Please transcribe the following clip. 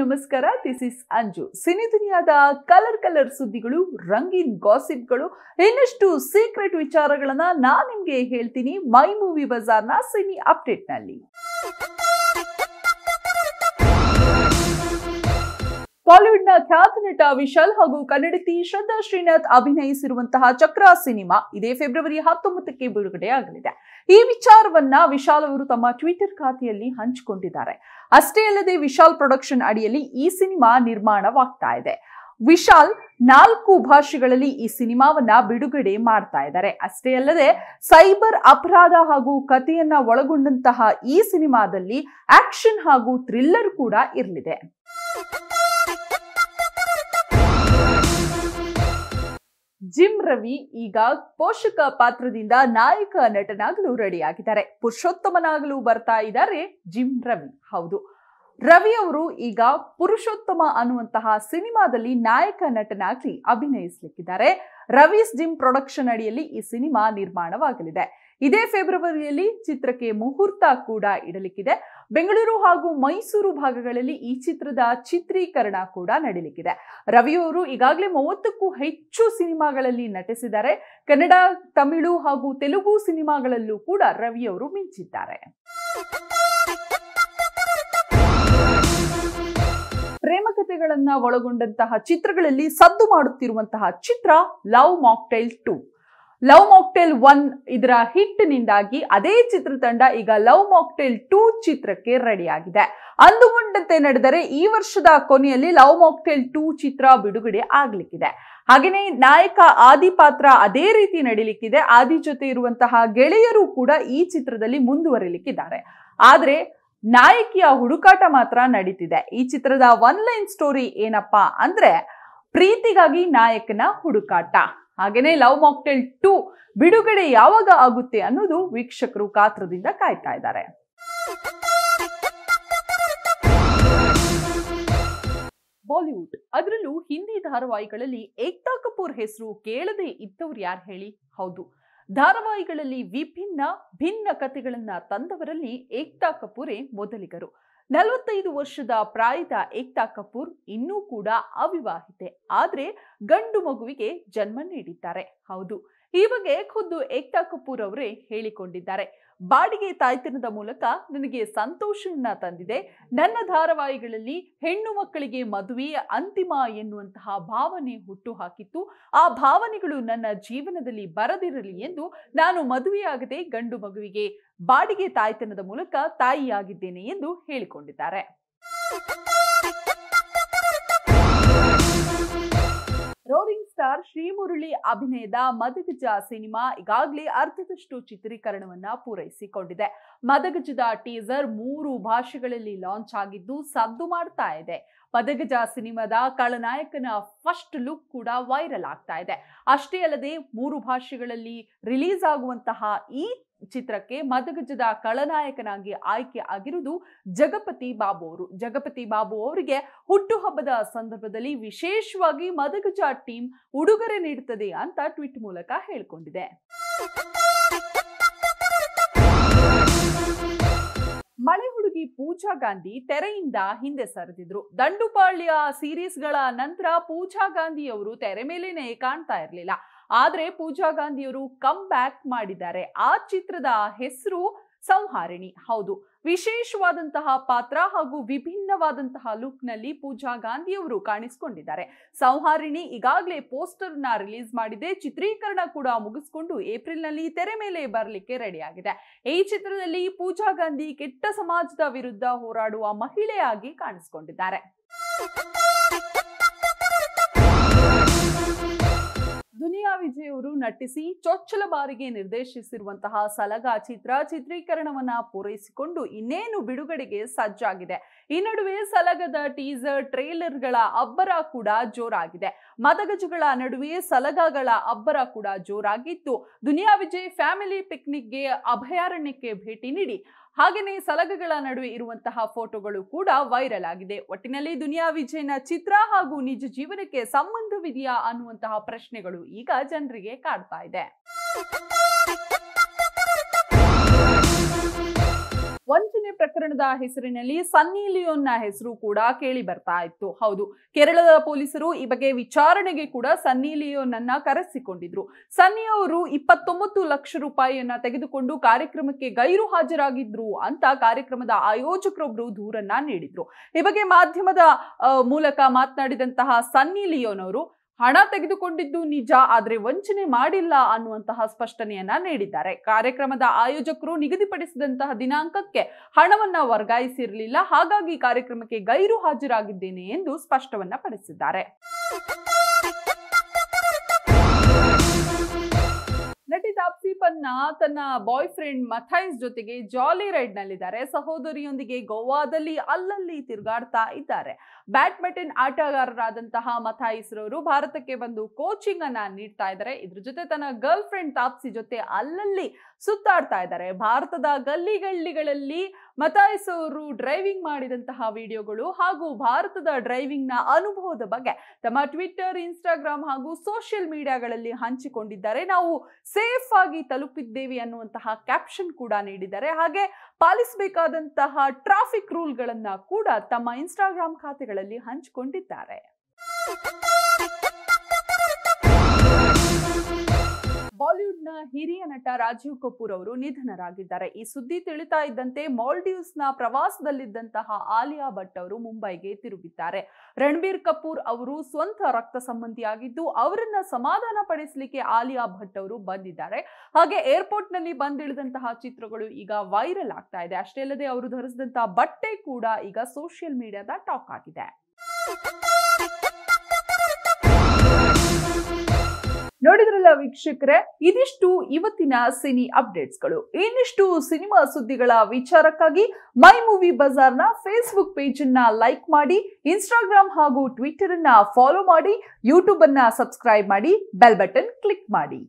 ನಮಸ್ಕಾರ this is Anju cine ದುನಿಯಾದ colour colour ಸುದ್ದಿಗಳು ರಂಗೀನ್ ಗಾಸಿಪ್ಗಳು ಇನ್ನಷ್ಟು ಸೀಕ್ರೆಟ್ ವಿಚಾರಗಳನ್ನ ನಾ ನಿಮ್ಗೆ ಹೇಳ್ತೀನಿ ಮೈ ಮೂವಿ ಬಜಾರ್ನ ಸಿನಿ ಬಾಲಿವುಡ್ ಬಾಲಿವುಡ್ನ ಖ್ಯಾತ ನಟ ವಿಶಾಲ್ ಹಾಗೂ ಕನ್ನಡತಿ ಶ್ರದ್ಧಾ ಶ್ರೀನಾಥ್ ಅಭಿನಯಿಸಿರುವಂತಹ ಚಕ್ರ ಸಿನಿಮಾ ಇದೇ ಫೆಬ್ರವರಿ ಹತ್ತೊಂಬತ್ತಕ್ಕೆ ಬಿಡುಗಡೆಯಾಗಲಿದೆ ಈ ವಿಚಾರವನ್ನ ವಿಶಾಲ್ ಅವರು ತಮ್ಮ ಟ್ವಿಟರ್ ಖಾತೆಯಲ್ಲಿ ಹಂಚಿಕೊಂಡಿದ್ದಾರೆ ಅಷ್ಟೇ ಅಲ್ಲದೆ ವಿಶಾಲ್ ಪ್ರೊಡಕ್ಷನ್ ಅಡಿಯಲ್ಲಿ ಈ ಸಿನಿಮಾ ನಿರ್ಮಾಣವಾಗ್ತಾ ಇದೆ ವಿಶಾಲ್ ನಾಲ್ಕು ಭಾಷೆಗಳಲ್ಲಿ ಈ ಸಿನಿಮಾವನ್ನ ಬಿಡುಗಡೆ ಮಾಡ್ತಾ ಇದ್ದಾರೆ ಅಷ್ಟೇ ಅಲ್ಲದೆ ಸೈಬರ್ ಅಪರಾಧ ಹಾಗೂ ಕಥೆಯನ್ನ ಒಳಗೊಂಡಂತಹ ಈ ಸಿನಿಮಾದಲ್ಲಿ ಆಕ್ಷನ್ ಹಾಗೂ ಥ್ರಿಲ್ಲರ್ ಕೂಡ ಇರಲಿದೆ ಜಿಮ್ ರವಿ ಈಗ ಪೋಷಕ ಪಾತ್ರದಿಂದ ನಾಯಕ ನಟನಾಗಲು ರೆಡಿಯಾಗಿದ್ದಾರೆ ಪುರುಷೋತ್ತಮನಾಗಲು ಬರ್ತಾ ಇದ್ದಾರೆ ಜಿಮ್ ರವಿ ಹೌದು ರವಿ ಅವರು ಈಗ ಪುರುಷೋತ್ತಮ ಅನ್ನುವಂತಹ ಸಿನಿಮಾದಲ್ಲಿ ನಾಯಕ ನಟನಾಗಿ ಅಭಿನಯಿಸಲಿಕ್ಕಿದ್ದಾರೆ ರವೀಸ್ ಜಿಮ್ ಪ್ರೊಡಕ್ಷನ್ ಅಡಿಯಲ್ಲಿ ಈ ಸಿನಿಮಾ ನಿರ್ಮಾಣವಾಗಲಿದೆ ಇದೇ ಫೆಬ್ರವರಿಯಲ್ಲಿ ಚಿತ್ರಕ್ಕೆ ಮುಹೂರ್ತ ಕೂಡ ಇಡಲಿಕ್ಕಿದೆ ಬೆಂಗಳೂರು ಹಾಗೂ ಮೈಸೂರು ಭಾಗಗಳಲ್ಲಿ ಈ ಚಿತ್ರದ ಚಿತ್ರೀಕರಣ ಕೂಡ ನಡೀಲಿಕ್ಕಿದೆ ರವಿಯವರು ಈಗಾಗಲೇ ಮೂವತ್ತಕ್ಕೂ ಹೆಚ್ಚು ಸಿನಿಮಾಗಳಲ್ಲಿ ನಟಿಸಿದ್ದಾರೆ ಕನ್ನಡ ತಮಿಳು ಹಾಗೂ ತೆಲುಗು ಸಿನಿಮಾಗಳಲ್ಲೂ ಕೂಡ ರವಿಯವರು ಮಿಂಚಿದ್ದಾರೆ ಪ್ರೇಮ ಒಳಗೊಂಡಂತಹ ಚಿತ್ರಗಳಲ್ಲಿ ಸದ್ದು ಮಾಡುತ್ತಿರುವಂತಹ ಚಿತ್ರ love mocktail two love mocktail one ಇದರ ಹಿಟ್ ನಿಂದಾಗಿ ಅದೇ ಚಿತ್ರತಂಡ ಈಗ ಲವ್ ಮಾಕ್ಟೇಲ್ ಟೂ ಚಿತ್ರಕ್ಕೆ ರೆಡಿಯಾಗಿದೆ ಅಂದುಕೊಂಡಂತೆ ನಡೆದರೆ ಈ ವರ್ಷದ ಕೊನೆಯಲ್ಲಿ ಲವ್ ಮಾಕ್ಟೇಲ್ ಟೂ ಚಿತ್ರ ಬಿಡುಗಡೆ ಆಗ್ಲಿಕ್ಕಿದೆ ಹಾಗೆಯೇ ನಾಯಕ ಆದಿ ಪಾತ್ರ ಅದೇ ರೀತಿ ನಡೀಲಿಕ್ಕಿದೆ ಆದಿ ಜೊತೆ ಇರುವಂತಹ ಗೆಳೆಯರು ಕೂಡ ಈ ಚಿತ್ರದಲ್ಲಿ ಮುಂದುವರಿಲಿಕ್ಕಿದ್ದಾರೆ ಆದರೆ ನಾಯಕಿಯ ಹುಡುಕಾಟ ಮಾತ್ರ ನಡೀತಿದೆ ಈ ಚಿತ್ರದ ಒನ್ ಲೈನ್ ಸ್ಟೋರಿ ಏನಪ್ಪಾ ಅಂದ್ರೆ ಪ್ರೀತಿಗಾಗಿ ನಾಯಕನ ಹುಡುಕಾಟ ಹಾಗೆಯೇ ಲವ್ ಮಾಕ್ಟೆಲ್ ಟು ಬಿಡುಗಡೆ ಯಾವಾಗ ಆಗುತ್ತೆ ಅನ್ನೋದು ವೀಕ್ಷಕರು ಕಾತ್ರದಿಂದ ಕಾಯ್ತಾ ಇದ್ದಾರೆ ಬಾಲಿವುಡ್ ಅದರಲ್ಲೂ ಹಿಂದಿ ಧಾರಾವಾಹಿಗಳಲ್ಲಿ ಏಕ್ತಾ ಕಪೂರ್ ಹೆಸರು ಕೇಳದೆ ಇದ್ದವ್ರು ಯಾರು ಹೇಳಿ ಹೌದು ಧಾರಾವಾಹಿಗಳಲ್ಲಿ ವಿಭಿನ್ನ ಭಿನ್ನ ಕಥೆಗಳನ್ನ ತಂದವರಲ್ಲಿ ಏಕ್ತಾ ಕಪೂರೇ ಮೊದಲಿಗರು ನಲವತ್ತೈದು ವರ್ಷದ ಪ್ರಾಯದ ಏಕ್ತಾ ಕಪೂರ್ ಇನ್ನೂ ಕೂಡ ಅವಿವಾಹಿತೆ ಆದರೆ ಗಂಡು ಮಗುವಿಗೆ ಜನ್ಮ ನೀಡಿದ್ದಾರೆ ಹೌದು ಈ ಬಗ್ಗೆ ಖುದ್ದು ಏಕ್ತಾ ಕಪೂರ್ ಅವರೇ ಹೇಳಿಕೊಂಡಿದ್ದಾರೆ ಬಾಡಿಗೆ ತಾಯ್ತನದ ಮೂಲಕ ನನಗೆ ಸಂತೋಷವನ್ನ ತಂದಿದೆ ನನ್ನ ಧಾರಾವಾಹಿಗಳಲ್ಲಿ ಹೆಣ್ಣು ಮಕ್ಕಳಿಗೆ ಮದುವೆಯ ಅಂತಿಮ ಎನ್ನುವಂತಹ ಭಾವನೆ ಹಾಕಿತ್ತು ಆ ಭಾವನೆಗಳು ನನ್ನ ಜೀವನದಲ್ಲಿ ಬರದಿರಲಿ ಎಂದು ನಾನು ಮದುವೆಯಾಗದೆ ಗಂಡು ಮಗುವಿಗೆ ಬಾಡಿಗೆ ತಾಯ್ತನದ ಮೂಲಕ ತಾಯಿಯಾಗಿದ್ದೇನೆ ಎಂದು ಹೇಳಿಕೊಂಡಿದ್ದಾರೆ ರೋರಿಂಗ್ ಸ್ಟಾರ್ ಶ್ರೀಮುರಳಿ ಅಭಿನಯದ ಮದಗಜ ಸಿನಿಮಾ ಈಗಾಗಲೇ ಅರ್ಧದಷ್ಟು ಚಿತ್ರೀಕರಣವನ್ನ ಪೂರೈಸಿಕೊಂಡಿದೆ ಮದಗಜದ ಟೀಸರ್ ಮೂರು ಭಾಷೆಗಳಲ್ಲಿ ಲಾಂಚ್ ಆಗಿದ್ದು ಸದ್ದು ಮಾಡ್ತಾ ಇದೆ ಮದಗಜ ಸಿನಿಮಾದ ಖಳನಾಯಕನ ಫಸ್ಟ್ ಲುಕ್ ಕೂಡ ವೈರಲ್ ಆಗ್ತಾ ಇದೆ ಅಷ್ಟೇ ಅಲ್ಲದೆ ಮೂರು ಭಾಷೆಗಳಲ್ಲಿ ರಿಲೀಸ್ ಆಗುವಂತಹ ಈ ಚಿತ್ರಕ್ಕೆ ಮದಗಜದ ಖಳನಾಯಕನಾಗಿ ಆಯ್ಕೆ ಆಗಿರುವುದು ಜಗಪತಿ ಬಾಬು ಅವರು ಜಗಪತಿ ಬಾಬು ಅವರಿಗೆ ಹುಟ್ಟುಹಬ್ಬದ ಸಂದರ್ಭದಲ್ಲಿ ವಿಶೇಷವಾಗಿ ಮದಗಜ ಟೀಮ್ ಉಡುಗೊರೆ ನೀಡುತ್ತದೆ ಅಂತ ಟ್ವೀಟ್ ಮೂಲಕ ಹೇಳಿಕೊಂಡಿದೆ ಮಳೆ ಹುಡುಗಿ ಪೂಜಾ ಗಾಂಧಿ ತೆರೆಯಿಂದ ಹಿಂದೆ ಸರಿದಿದ್ರು ದಂಡುಪಾಳ್ಯ ಸೀರೀಸ್ಗಳ ನಂತರ ಪೂಜಾ ಗಾಂಧಿ ಅವರು ತೆರೆ ಮೇಲೇನೆ ಕಾಣ್ತಾ ಇರಲಿಲ್ಲ ಆದರೆ ಪೂಜಾ ಗಾಂಧಿಯವರು ಕಮ್ ಬ್ಯಾಕ್ ಮಾಡಿದ್ದಾರೆ ಆ ಚಿತ್ರದ ಹೆಸರು ಸಂಹಾರಿಣಿ ಹೌದು ವಿಶೇಷವಾದಂತಹ ಪಾತ್ರ ಹಾಗೂ ವಿಭಿನ್ನವಾದಂತಹ ಲುಕ್ ನಲ್ಲಿ ಪೂಜಾ ಗಾಂಧಿಯವರು ಕಾಣಿಸಿಕೊಂಡಿದ್ದಾರೆ ಸಂಹಾರಿಣಿ ಈಗಾಗಲೇ ಪೋಸ್ಟರ್ ನ ರಿಲೀಸ್ ಮಾಡಿದೆ ಚಿತ್ರೀಕರಣ ಕೂಡ ಮುಗಿಸ್ಕೊಂಡು ಏಪ್ರಿಲ್ ನಲ್ಲಿ ತೆರೆ ಮೇಲೆ ಬರಲಿಕ್ಕೆ ರೆಡಿಯಾಗಿದೆ ಈ ಚಿತ್ರದಲ್ಲಿ ಪೂಜಾ ಗಾಂಧಿ ಕೆಟ್ಟ ಸಮಾಜದ ವಿರುದ್ಧ ಹೋರಾಡುವ ಮಹಿಳೆಯಾಗಿ ಕಾಣಿಸಿಕೊಂಡಿದ್ದಾರೆ ದುನಿಯಾ ವಿಜಯ್ ಅವರು ನಟಿಸಿ ಚೊಚ್ಚಲ ಬಾರಿಗೆ ನಿರ್ದೇಶಿಸಿರುವಂತಹ ಸಲಗಾ ಚಿತ್ರ ಚಿತ್ರೀಕರಣವನ್ನ ಪೂರೈಸಿಕೊಂಡು ಇನ್ನೇನು ಬಿಡುಗಡೆಗೆ ಸಜ್ಜಾಗಿದೆ ಈ ನಡುವೆ ಸಲಗದ ಟೀಸರ್ ಟ್ರೇಲರ್ಗಳ ಅಬ್ಬರ ಕೂಡ ಜೋರಾಗಿದೆ ಮದಗಜುಗಳ ನಡುವೆ ಸಲಗಗಳ ಅಬ್ಬರ ಕೂಡ ಜೋರಾಗಿತ್ತು ದುನಿಯಾ ವಿಜಯ್ ಫ್ಯಾಮಿಲಿ ಪಿಕ್ನಿಕ್ಗೆ ಅಭಯಾರಣ್ಯಕ್ಕೆ ಭೇಟಿ ನೀಡಿ ಹಾಗೆಯೇ ಸಲಗಗಳ ನಡುವೆ ಇರುವಂತಹ ಫೋಟೋಗಳು ಕೂಡ ವೈರಲ್ ಆಗಿದೆ ಒಟ್ಟಿನಲ್ಲಿ ದುನಿಯಾ ವಿಜಯನ ಚಿತ್ರ ಹಾಗೂ ನಿಜ ಜೀವನಕ್ಕೆ ಸಂಬಂಧವಿದೆಯಾ ಅನ್ನುವಂತಹ ಪ್ರಶ್ನೆಗಳು ಈಗ ಜನರಿಗೆ ಕಾಡ್ತಾ ಇದೆ ವಂಚನೆ ಪ್ರಕರಣದ ಹೆಸರಿನಲ್ಲಿ ಸನ್ನಿ ಲಿಯೋನ್ನ ಹೆಸರು ಕೂಡ ಕೇಳಿ ಬರ್ತಾ ಇತ್ತು ಹೌದು ಕೇರಳದ ಪೊಲೀಸರು ಈ ಬಗ್ಗೆ ವಿಚಾರಣೆಗೆ ಕೂಡ ಸನ್ನಿ ಅನ್ನ ಕರೆಸಿಕೊಂಡಿದ್ರು ಸನ್ನಿ ಅವರು ಇಪ್ಪತ್ತೊಂಬತ್ತು ಲಕ್ಷ ರೂಪಾಯಿಯನ್ನ ತೆಗೆದುಕೊಂಡು ಕಾರ್ಯಕ್ರಮಕ್ಕೆ ಗೈರು ಹಾಜರಾಗಿದ್ರು ಅಂತ ಕಾರ್ಯಕ್ರಮದ ಆಯೋಜಕರೊಬ್ರು ದೂರನ್ನ ನೀಡಿದ್ರು ಈ ಬಗ್ಗೆ ಮಾಧ್ಯಮದ ಮೂಲಕ ಮಾತನಾಡಿದಂತಹ ಸನ್ನಿ ಲಿಯೋನ್ ಅವರು ಹಣ ತೆಗೆದುಕೊಂಡಿದ್ದು ನಿಜ ಆದರೆ ವಂಚನೆ ಮಾಡಿಲ್ಲ ಅನ್ನುವಂತಹ ಸ್ಪಷ್ಟನೆಯನ್ನ ನೀಡಿದ್ದಾರೆ ಕಾರ್ಯಕ್ರಮದ ಆಯೋಜಕರು ನಿಗದಿಪಡಿಸಿದಂತಹ ದಿನಾಂಕಕ್ಕೆ ಹಣವನ್ನ ವರ್ಗಾಯಿಸಿರಲಿಲ್ಲ ಹಾಗಾಗಿ ಕಾರ್ಯಕ್ರಮಕ್ಕೆ ಗೈರು ಹಾಜರಾಗಿದ್ದೇನೆ ಎಂದು ಸ್ಪಷ್ಟವನ್ನ ಪಡಿಸಿದ್ದಾರೆ ನ ತನ್ನ ಬಾಯ್ ಫ್ರೆಂಡ್ ಮಥೈಸ್ ಜೊತೆಗೆ ಜಾಲಿ ರೈಡ್ ನಲ್ಲಿದ್ದಾರೆ ಸಹೋದರಿಯೊಂದಿಗೆ ಗೋವಾದಲ್ಲಿ ಅಲ್ಲಲ್ಲಿ ತಿರುಗಾಡ್ತಾ ಇದ್ದಾರೆ ಬ್ಯಾಡ್ಮಿಂಟನ್ ಆಟಗಾರರಾದಂತಹ ರವರು ಭಾರತಕ್ಕೆ ಬಂದು ಕೋಚಿಂಗ್ ಅನ್ನ ನೀಡ್ತಾ ಇದ್ದಾರೆ ಇದ್ರ ಜೊತೆ ತನ್ನ ಗರ್ಲ್ ಫ್ರೆಂಡ್ ತಾಪ್ಸಿ ಜೊತೆ ಅಲ್ಲಲ್ಲಿ ಸುತ್ತಾಡ್ತಾ ಇದ್ದಾರೆ ಭಾರತದ ಗಲ್ಲಿ ಗಲ್ಲಿಗಳಲ್ಲಿ ಮತಾಯಿಸ್ ಡ್ರೈವಿಂಗ್ ಮಾಡಿದಂತಹ ವಿಡಿಯೋಗಳು ಹಾಗೂ ಭಾರತದ ಡ್ರೈವಿಂಗ್ನ ಅನುಭವದ ಬಗ್ಗೆ ತಮ್ಮ ಟ್ವಿಟ್ಟರ್ ಇನ್ಸ್ಟಾಗ್ರಾಮ್ ಹಾಗೂ ಸೋಷಿಯಲ್ ಮೀಡಿಯಾಗಳಲ್ಲಿ ಹಂಚಿಕೊಂಡಿದ್ದಾರೆ ನಾವು ಸೇಫ್ ಆಗಿ ತಲುಪಿದ್ದೇವೆ ಅನ್ನುವಂತಹ ಕ್ಯಾಪ್ಷನ್ ಕೂಡ ನೀಡಿದ್ದಾರೆ ಹಾಗೆ ಪಾಲಿಸಬೇಕಾದಂತಹ ಟ್ರಾಫಿಕ್ ರೂಲ್ಗಳನ್ನು ಕೂಡ ತಮ್ಮ ಇನ್ಸ್ಟಾಗ್ರಾಮ್ ಖಾತೆಗಳಲ್ಲಿ ಹಂಚಿಕೊಂಡಿದ್ದಾರೆ ಬಾಲಿವುಡ್ನ ಹಿರಿಯ ನಟ ರಾಜೀವ್ ಕಪೂರ್ ಅವರು ನಿಧನರಾಗಿದ್ದಾರೆ ಈ ಸುದ್ದಿ ತಿಳಿತಾ ಇದ್ದಂತೆ ಮಾಲ್ಡೀವ್ಸ್ನ ಪ್ರವಾಸದಲ್ಲಿದ್ದಂತಹ ಆಲಿಯಾ ಭಟ್ ಅವರು ಮುಂಬೈಗೆ ತಿರುಗಿದ್ದಾರೆ ರಣಬೀರ್ ಕಪೂರ್ ಅವರು ಸ್ವಂತ ರಕ್ತ ಸಂಬಂಧಿಯಾಗಿದ್ದು ಅವರನ್ನ ಸಮಾಧಾನ ಪಡಿಸಲಿಕ್ಕೆ ಆಲಿಯಾ ಭಟ್ ಅವರು ಬಂದಿದ್ದಾರೆ ಹಾಗೆ ಏರ್ಪೋರ್ಟ್ ನಲ್ಲಿ ಬಂದಿಳಿದಂತಹ ಚಿತ್ರಗಳು ಈಗ ವೈರಲ್ ಆಗ್ತಾ ಇದೆ ಅಷ್ಟೇ ಅಲ್ಲದೆ ಅವರು ಧರಿಸಿದಂತಹ ಬಟ್ಟೆ ಕೂಡ ಈಗ ಸೋಷಿಯಲ್ ಮೀಡಿಯಾದ ಟಾಕ್ ಆಗಿದೆ ನೋಡಿದ್ರಲ್ಲ ವೀಕ್ಷಕರೇ ಇದಿಷ್ಟು ಇವತ್ತಿನ ಸಿನಿ ಅಪ್ಡೇಟ್ಸ್ಗಳು ಇನ್ನಿಷ್ಟು ಸಿನಿಮಾ ಸುದ್ದಿಗಳ ವಿಚಾರಕ್ಕಾಗಿ ಮೈ ಮೂವಿ ಬಜಾರ್ನ ಫೇಸ್ಬುಕ್ ಪೇಜ್ ಅನ್ನ ಲೈಕ್ ಮಾಡಿ ಇನ್ಸ್ಟಾಗ್ರಾಮ್ ಹಾಗೂ ಟ್ವಿಟರ್ ಅನ್ನ ಫಾಲೋ ಮಾಡಿ ಯೂಟ್ಯೂಬ್ ಅನ್ನ ಸಬ್ಸ್ಕ್ರೈಬ್ ಮಾಡಿ ಬೆಲ್ ಬಟನ್ ಕ್ಲಿಕ್ ಮಾಡಿ